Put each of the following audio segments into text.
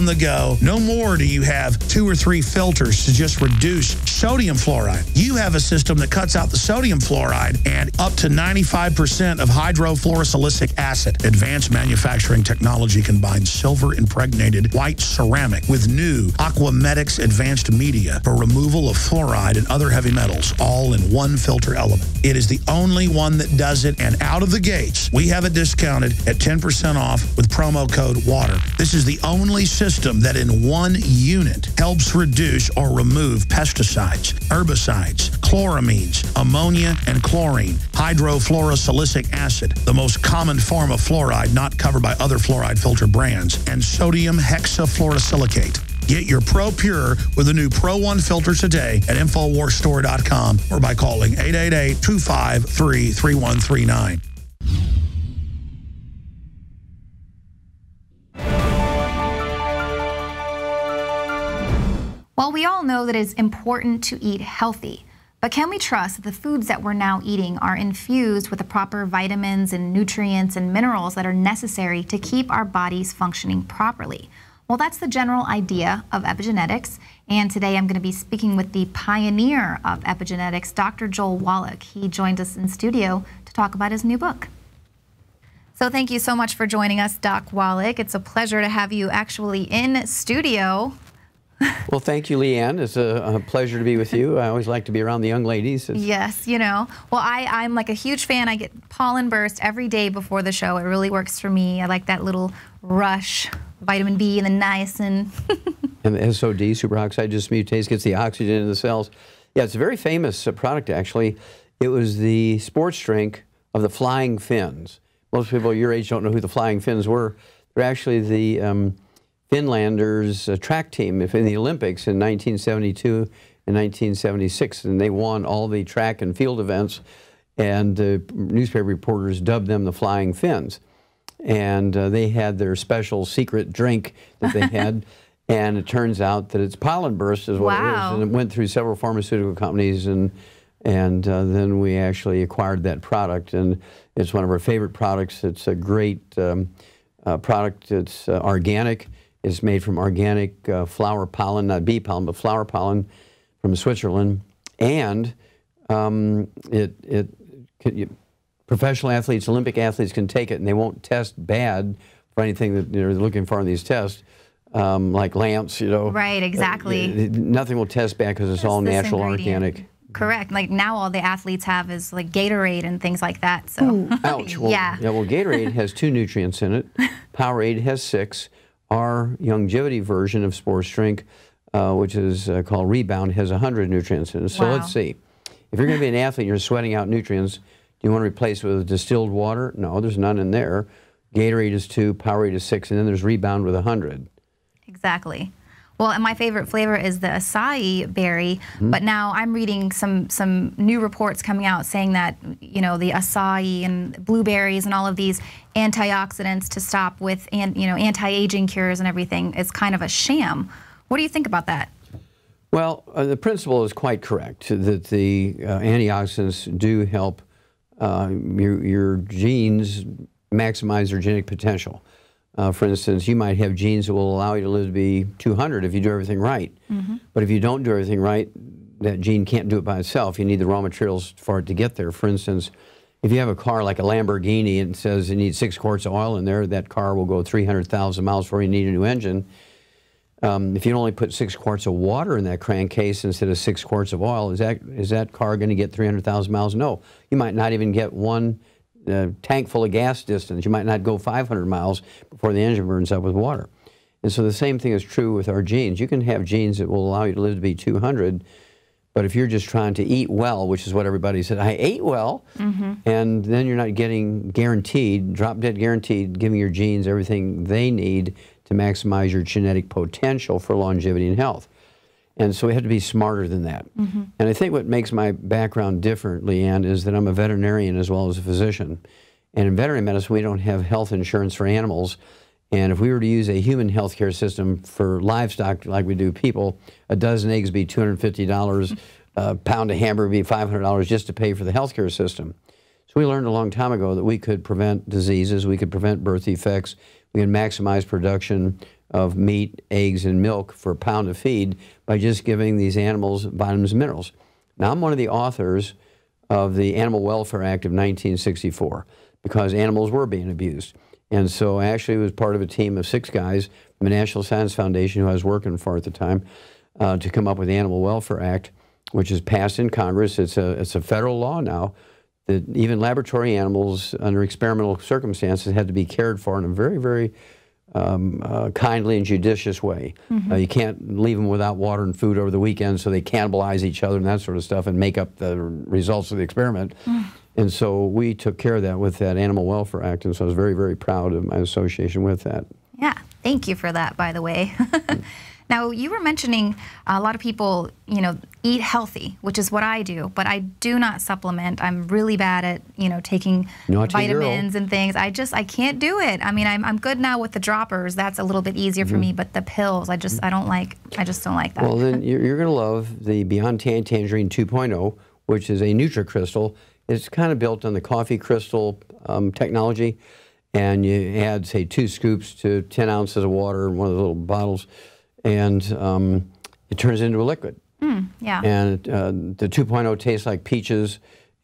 on the go. No more do you have two or three filters to just reduce sodium fluoride. You have a system that cuts out the sodium fluoride and up to 95% of hydrofluorosilicic acid. Advanced manufacturing technology combines silver impregnated white ceramic with new Aquamedics advanced media for removal of fluoride and other heavy metals all in one filter element. It is the only one that does it and out of the gates, we have it discounted at 10% off with promo code WATER. This is the only system system that in one unit helps reduce or remove pesticides, herbicides, chloramines, ammonia and chlorine, hydrofluorosilicic acid, the most common form of fluoride not covered by other fluoride filter brands, and sodium hexafluorosilicate. Get your Pro Pure with the new Pro One filter today at InfoWarsStore.com or by calling 888 253 3139. Well, we all know that it's important to eat healthy, but can we trust that the foods that we're now eating are infused with the proper vitamins and nutrients and minerals that are necessary to keep our bodies functioning properly? Well, that's the general idea of epigenetics. And today I'm going to be speaking with the pioneer of epigenetics, Dr. Joel Wallach. He joined us in studio to talk about his new book. So thank you so much for joining us, Doc Wallach. It's a pleasure to have you actually in studio. well, thank you, Leanne. It's a, a, pleasure to be with you. I always like to be around the young ladies. It's yes, you know. Well, I, I'm like a huge fan. I get pollen burst every day before the show. It really works for me. I like that little rush, vitamin B and the niacin. and the SOD, superoxide dismutase gets the oxygen in the cells. Yeah, it's a very famous uh, product, actually. It was the sports drink of the Flying Fins. Most people your age don't know who the Flying Fins were. They're actually the... Um, Finlanders uh, track team in the Olympics in 1972 and 1976, and they won all the track and field events, and uh, newspaper reporters dubbed them the Flying Finns. And uh, they had their special secret drink that they had, and it turns out that it's pollen burst is what wow. it is, and it went through several pharmaceutical companies and and uh, then we actually acquired that product, and it's one of our favorite products. It's a great um, uh, product. It's uh, organic is made from organic uh, flower pollen, not bee pollen, but flower pollen from Switzerland. And um, it, it, you, professional athletes, Olympic athletes can take it and they won't test bad for anything that they're looking for in these tests. Um, like lamps, you know. Right, uh, exactly. Uh, nothing will test bad because it's, all natural, organic. Correct. Like now, all the athletes have is like Gatorade and things like that. So, Ooh, ouch. Well, yeah. yeah. Well, Gatorade has two nutrients in it. Powerade has six our longevity version of Spore Shrink, uh, which is uh, called Rebound, has 100 nutrients in it. So wow. let's see. If you're going to be an athlete and you're sweating out nutrients, do you want to replace it with distilled water? No, there's none in there. Gatorade is two, Powerade is six, and then there's Rebound with 100. Exactly. Well, and my favorite flavor is the acai berry, mm -hmm. but now I'm reading some some new reports coming out saying that you know the acai and blueberries and all of these antioxidants to stop with and you know anti-aging cures and everything is kind of a sham. What do you think about that? Well, uh, the principle is quite correct that the uh, antioxidants do help uh, your, your genes maximize their genetic potential. Uh, for instance, you might have genes that will allow you to live to be 200 if you do everything right. Mm -hmm. But if you don't do everything right, that gene can't do it by itself. You need the raw materials for it to get there. For instance, if you have a car like a Lamborghini and it says you need six quarts of oil in there, that car will go 300,000 miles before you need a new engine. Um, if you only put six quarts of water in that crankcase instead of six quarts of oil, is that is that car going to get 300,000 miles? No. You might not even get one uh, tank full of gas distance. You might not go 500 miles before the engine burns up with water. And so the same thing is true with our genes. You can have genes that will allow you to live to be 200, but if you're just trying to eat well, which is what everybody said, I ate well, mm-hmm. and then you're not getting guaranteed, drop dead guaranteed, giving your genes everything they need to maximize your genetic potential for longevity and health. And so we have to be smarter than that. Mm-hmm. And I think what makes my background different, Leanne, is that I'm a veterinarian as well as a physician. And in veterinary medicine, we don't have health insurance for animals. And if we were to use a human health care system for livestock like we do people, a dozen eggs be $250, a pound of hamburger be $500 just to pay for the health care system. So we learned a long time ago that we could prevent diseases, we could prevent birth defects, we could maximize production of meat, eggs, and milk for a pound of feed by just giving these animals vitamins and minerals. Now, I'm one of the authors of the Animal Welfare Act of 1964 because animals were being abused, And so I actually was part of a team of six guys from the National Science Foundation, who I was working for at the time, uh, to come up with the Animal Welfare Act, which is passed in Congress. It's a, it's a federal law now that even laboratory animals under experimental circumstances had to be cared for in a very, very um, uh, kindly and judicious way. Mm -hmm. uh, you can't leave them without water and food over the weekend so they cannibalize each other and that sort of stuff and make up the results of the experiment. Mm. And so we took care of that with that Animal Welfare Act, and so I was very, very proud of my association with that. Yeah, thank you for that, by the way. now, you were mentioning a lot of people, you know, eat healthy, which is what I do, but I do not supplement. I'm really bad at, you know, taking Naughty vitamins girl. and things. I just, I can't do it. I mean, I'm, I'm good now with the droppers. That's a little bit easier mm -hmm. for mm-hmm. me, but the pills, I just, I don't like, I just don't like that. Well, then you're, you're going to love the Beyond Tan Tangerine 2.0, which is a NutriCrystal it's kind of built on the coffee crystal um, technology. And you add, say, two scoops to 10 ounces of water in one of the little bottles, and um, it turns into a liquid. Mm, yeah. And uh, the 2.0 tastes like peaches.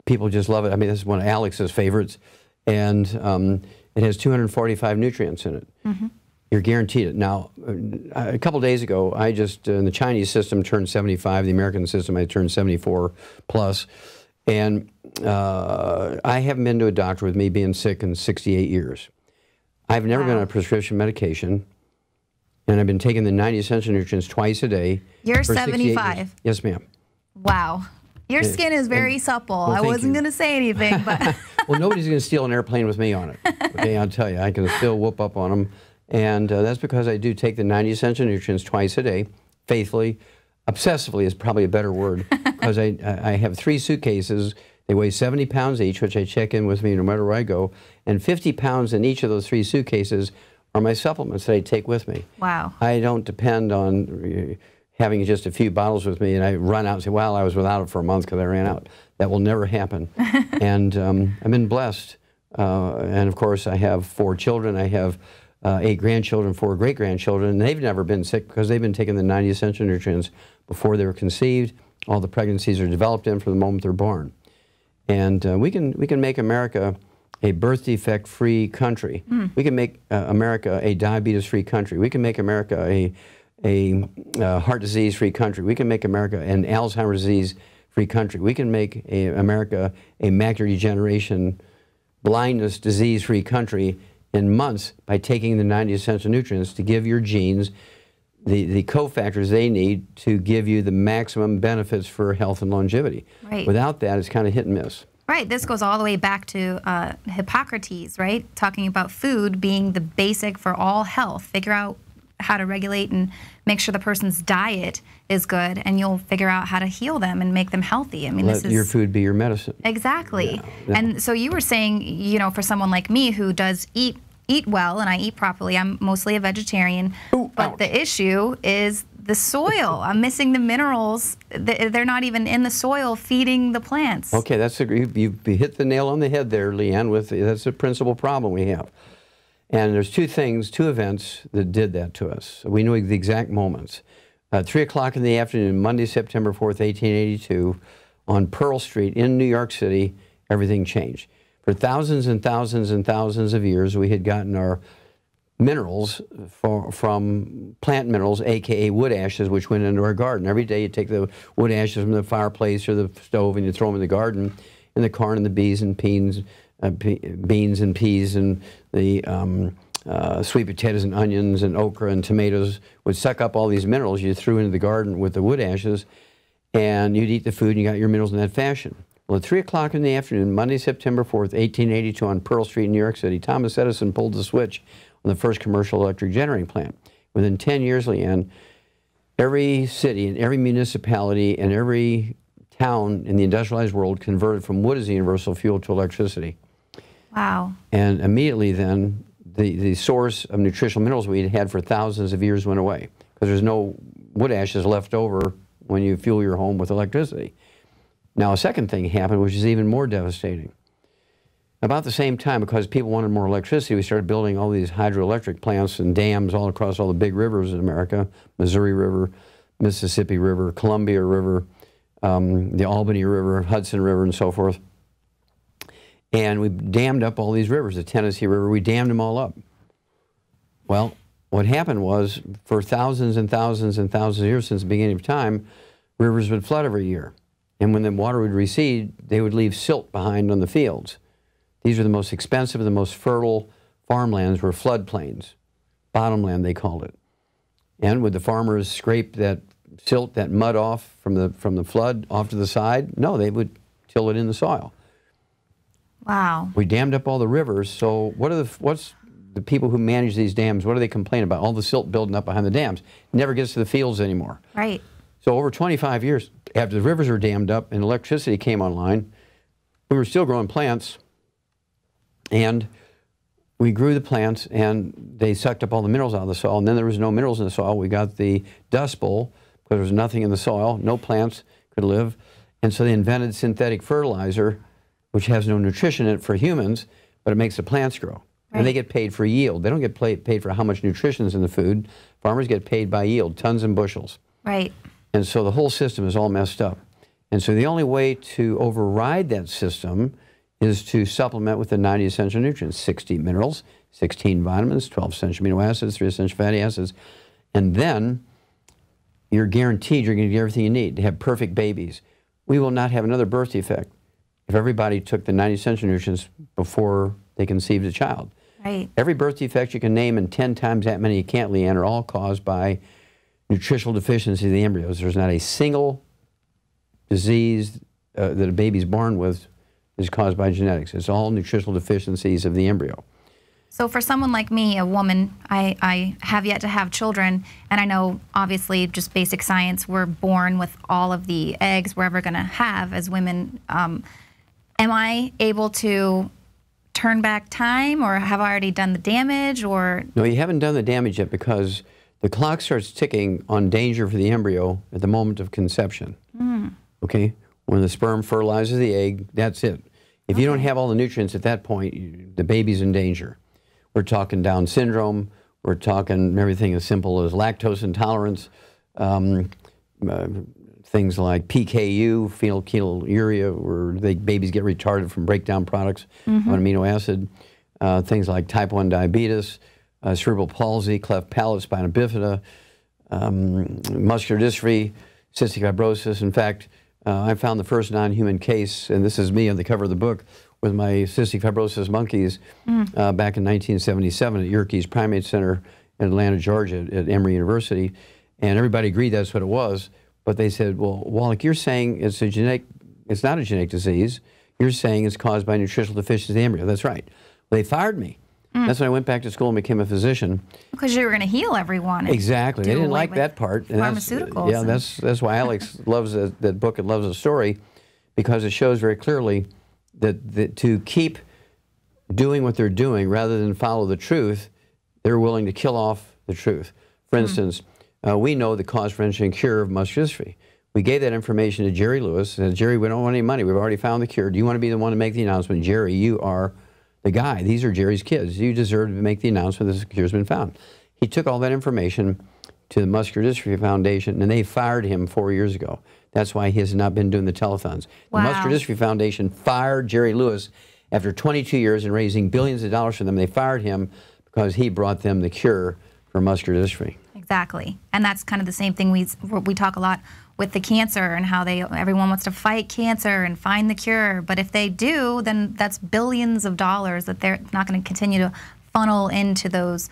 People just love it. I mean, this is one of Alex's favorites. And um, it has 245 nutrients in it. Mm -hmm. You're guaranteed it. Now, uh, a couple days ago, I just, uh, in the Chinese system, turned 75. The American system, I turned 74 plus. And uh, I haven't been to a doctor with me being sick in 68 years. I've never wow. been on a prescription medication, and I've been taking the 90 essential nutrients twice a day. You're 75. Yes, ma'am. Wow. Your skin is very and, supple. Well, I wasn't going to say anything, but. well, nobody's going to steal an airplane with me on it. Okay, I'll tell you, I can still whoop up on them. And uh, that's because I do take the 90 essential nutrients twice a day, faithfully. Obsessively is probably a better word because I, I have three suitcases. They weigh 70 pounds each, which I check in with me no matter where I go. And 50 pounds in each of those three suitcases are my supplements that I take with me. Wow. I don't depend on uh, having just a few bottles with me and I run out and say, well, I was without it for a month because I ran out. That will never happen. and um, I've been blessed. Uh, and of course, I have four children. I have uh, eight grandchildren, four great grandchildren, and they've never been sick because they've been taking the 90 essential nutrients before they were conceived all the pregnancies are developed in from the moment they're born. And uh, we, can, we can make America a birth defect free country. Mm. We can make uh, America a diabetes free country. We can make America a, a uh, heart disease free country. We can make America an Alzheimer's disease free country. We can make a, America a macular degeneration, blindness disease free country in months by taking the 90 essential nutrients to give your genes the, the cofactors they need to give you the maximum benefits for health and longevity. Right. Without that, it's kind of hit and miss. Right. This goes all the way back to uh, Hippocrates, right? Talking about food being the basic for all health. Figure out how to regulate and make sure the person's diet is good, and you'll figure out how to heal them and make them healthy. I mean, Let this is your food be your medicine. Exactly. Yeah. And so you were saying, you know, for someone like me who does eat eat well and I eat properly, I'm mostly a vegetarian. Ooh but Ouch. the issue is the soil. I'm missing the minerals. They're not even in the soil feeding the plants. Okay, that's a, you, hit the nail on the head there, Leanne. With that's the principal problem we have. And there's two things, two events that did that to us. We knew the exact moments. Uh, Three o'clock in the afternoon, Monday, September 4th, 1882, on Pearl Street in New York City, everything changed. For thousands and thousands and thousands of years, we had gotten our minerals for, from plant minerals, aka wood ashes, which went into our garden. Every day you take the wood ashes from the fireplace or the stove and you throw them in the garden, and the corn and the bees and peas, uh, pe beans and peas and the um, uh, sweet potatoes and onions and okra and tomatoes would suck up all these minerals you threw into the garden with the wood ashes, and you'd eat the food and you got your minerals in that fashion. Well, at 3 o'clock in the afternoon, Monday, September 4th, 1882, on Pearl Street in New York City, Thomas Edison pulled the switch the first commercial electric generating plant. Within 10 years, Leanne, every city and every municipality and every town in the industrialized world converted from wood as the universal fuel to electricity. Wow. And immediately then, the, the source of nutritional minerals we had had for thousands of years went away because there's no wood ashes left over when you fuel your home with electricity. Now, a second thing happened, which is even more devastating. About the same time, because people wanted more electricity, we started building all these hydroelectric plants and dams all across all the big rivers in America, Missouri River, Mississippi River, Columbia River, um, the Albany River, Hudson River, and so forth. And we dammed up all these rivers, the Tennessee River, we dammed them all up. Well, what happened was for thousands and thousands and thousands of years since the beginning of time, rivers would flood every year. And when the water would recede, they would leave silt behind on the fields. These are the most expensive, the most fertile farmlands were floodplains, bottomland they called it. And would the farmers scrape that silt, that mud off from the from the flood off to the side? No, they would till it in the soil. Wow. We dammed up all the rivers. So what are the what's the people who manage these dams? What do they complain about? All the silt building up behind the dams never gets to the fields anymore. Right. So over 25 years after the rivers were dammed up and electricity came online, we were still growing plants and we grew the plants and they sucked up all the minerals out of the soil. And then there was no minerals in the soil. We got the dust bowl because there was nothing in the soil, no plants could live. And so they invented synthetic fertilizer, which has no nutrition in it for humans, but it makes the plants grow. Right. And they get paid for yield. They don't get paid for how much nutrition's in the food. Farmers get paid by yield, tons and bushels. Right. And so the whole system is all messed up. And so the only way to override that system is to supplement with the 90 essential nutrients 60 minerals, 16 vitamins, 12 essential amino acids, 3 essential fatty acids. And then you're guaranteed you're going to get everything you need to have perfect babies. We will not have another birth defect if everybody took the 90 essential nutrients before they conceived a child. Right. Every birth defect you can name and 10 times that many you can't, Leanne, are all caused by nutritional deficiency of the embryos. There's not a single disease uh, that a baby's born with is caused by genetics. It's all nutritional deficiencies of the embryo. So for someone like me, a woman, I, I have yet to have children, and I know obviously just basic science, we're born with all of the eggs we're ever going to have as women. Um, am I able to turn back time, or have I already done the damage? Or no, you haven't done the damage yet because the clock starts ticking on danger for the embryo at the moment of conception. Mm. Okay, when the sperm fertilizes the egg, that's it. If okay. you don't have all the nutrients at that point, you, the baby's in danger. We're talking Down syndrome. We're talking everything as simple as lactose intolerance, um, uh, things like PKU, phenylketonuria, where the babies get retarded from breakdown products mm -hmm. on amino acid, uh, things like type 1 diabetes, uh, cerebral palsy, cleft palate, spina bifida, um, muscular dystrophy, cystic fibrosis. In fact, uh, I found the first non-human case, and this is me on the cover of the book, with my cystic fibrosis monkeys mm. uh, back in 1977 at Yerkes Primate Center in Atlanta, Georgia, at Emory University. And everybody agreed that's what it was. But they said, well, Wallach, you're saying it's a genetic, it's not a genetic disease. You're saying it's caused by nutritional deficiency in the embryo. That's right. They fired me. Mm. That's when I went back to school and became a physician. Because you were going to heal everyone. Exactly. They didn't like that part. And pharmaceuticals. That's, yeah, that's that's why Alex loves a, that book and loves the story, because it shows very clearly that, that to keep doing what they're doing rather than follow the truth, they're willing to kill off the truth. For hmm. instance, mm. uh, we know the cause, prevention, and cure of muscular dystrophy. We gave that information to Jerry Lewis, and Jerry, we don't want any money. We've already found the cure. Do you want to be the one to make the announcement? Jerry, you are the guy, these are Jerry's kids. You deserve to make the announcement The cure's been found. He took all that information to the Muscular Dystrophy Foundation, and they fired him four years ago. That's why he has not been doing the telethons. Wow. The Muscular Dystrophy Foundation fired Jerry Lewis after 22 years and raising billions of dollars for them. They fired him because he brought them the cure for muscular dystrophy. Exactly, and that's kind of the same thing we we talk a lot with the cancer and how they everyone wants to fight cancer and find the cure. But if they do, then that's billions of dollars that they're not going to continue to funnel into those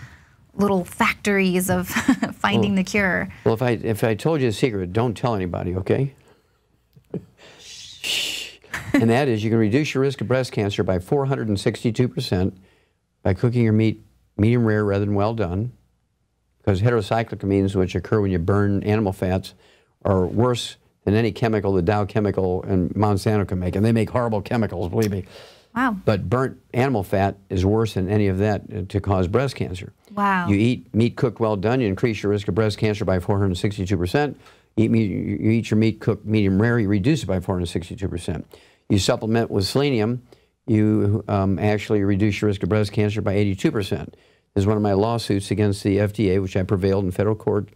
little factories of finding well, the cure. Well, if I if I told you a secret, don't tell anybody, okay? and that is you can reduce your risk of breast cancer by 462% by cooking your meat medium rare rather than well done because heterocyclic amines, which occur when you burn animal fats are worse than any chemical that Dow Chemical and Monsanto can make. And they make horrible chemicals, believe me. Wow. But burnt animal fat is worse than any of that uh, to cause breast cancer. Wow. You eat meat cooked well done, you increase your risk of breast cancer by 462%. Eat meat, you eat your meat cooked medium rare, you reduce it by 462%. You supplement with selenium, you um, actually reduce your risk of breast cancer by 82%. This is one of my lawsuits against the FDA, which I prevailed in federal court